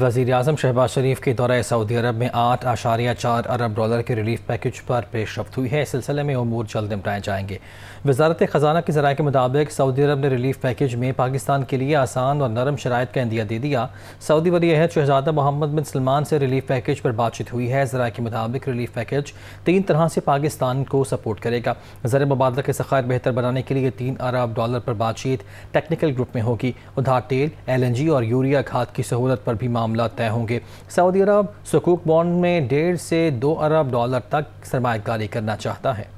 वजीर अजम शहबाज शरीफ के दौरे सऊदी अरब में आठ आशारिया चार अरब डॉलर के रिलीफ पैकेज पर पेशरफ हुई है इस सिलसिले में अमूर जल्द निपटाए जाएंगे वजारत ख़जाना के जराये के मुताबिक सऊदी अरब ने रिलीफ पैकेज में पाकिस्तान के लिए आसान और नरम शरात का इंदिया दे दिया सऊदी वली अहद शहजादा मोहम्मद बिन सलमान से रिलीफ पैकेज पर बातचीत हुई है जराये के मुताबिक रिलीफ पैकेज तीन तरह से पाकिस्तान को सपोर्ट करेगा ज़र मुबादला के सखायर बेहतर बनाने के लिए तीन अरब डॉलर पर बातचीत टेक्निकल ग्रुप में होगी उधार तेल एल एन जी और यूरिया खाद की सहूलत पर भी मामला तय होंगे सऊदी अरब सकूक बॉन्ड में डेढ़ से दो अरब डॉलर तक सरमाकारी करना चाहता है